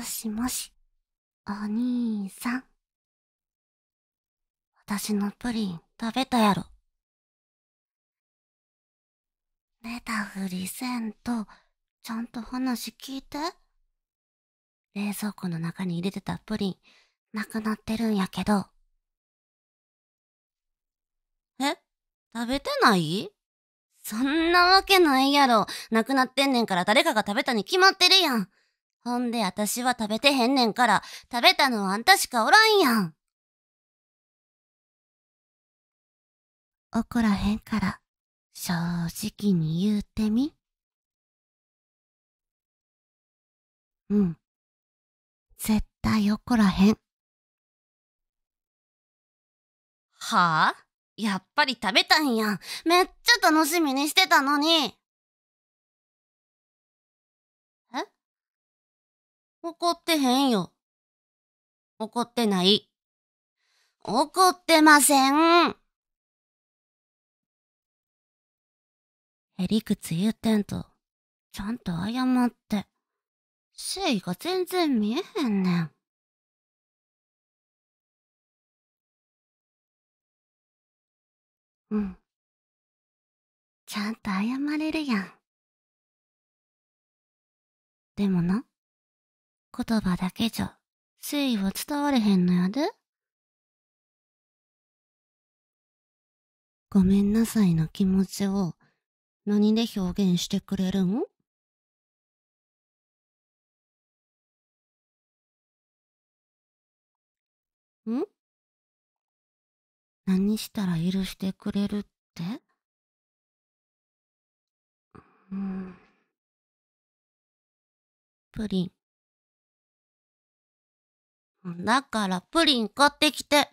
もしもし、お兄さん。私のプリン食べたやろ。寝たふりせんと、ちゃんと話聞いて。冷蔵庫の中に入れてたプリン、なくなってるんやけど。え食べてないそんなわけないやろ。なくなってんねんから誰かが食べたに決まってるやん。ほんで、私は食べてへんねんから、食べたのはあんたしかおらんやん。怒らへんから、正直に言うてみ。うん。絶対怒らへん。はあやっぱり食べたんやん。めっちゃ楽しみにしてたのに。怒ってへんよ。怒ってない。怒ってません。へりくつ言うてんと、ちゃんと謝って。誠意が全然見えへんねん。うん。ちゃんと謝れるやん。でもな。言葉だけじゃ誠意は伝われへんのやで。ごめんなさいの気持ちを何で表現してくれるんん何したら許してくれるってうん。プリン。だからプリン買ってきて、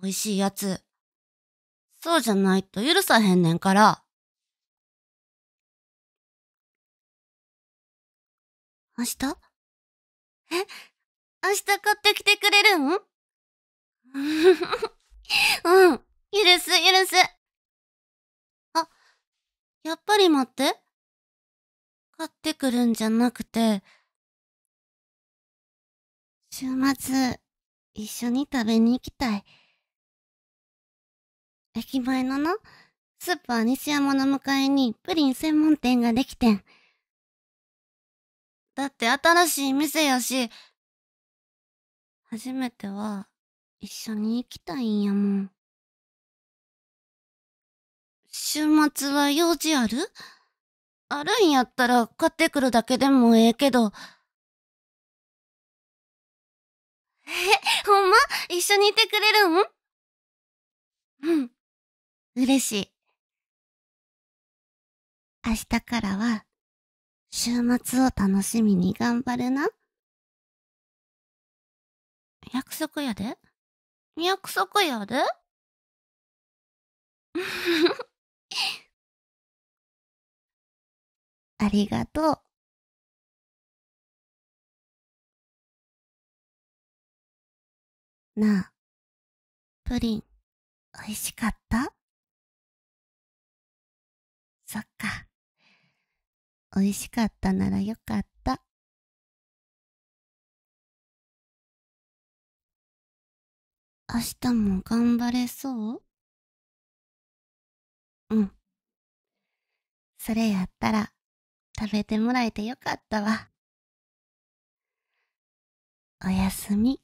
美味しいやつ。そうじゃないと許さへんねんから。明日え明日買ってきてくれるん うん。許す、許す。あ、やっぱり待って。買ってくるんじゃなくて、週末、一緒に食べに行きたい。駅前のな、スーパー西山の向かいにプリン専門店ができてん。だって新しい店やし、初めては一緒に行きたいんやもん。週末は用事あるあるんやったら買ってくるだけでもええけど、え、ほんま一緒にいてくれるんうん。嬉しい。明日からは、週末を楽しみに頑張るな。約束やで約束やで ありがとう。なあ、プリン、美味しかったそっか。美味しかったならよかった。明日も頑張れそううん。それやったら食べてもらえてよかったわ。おやすみ。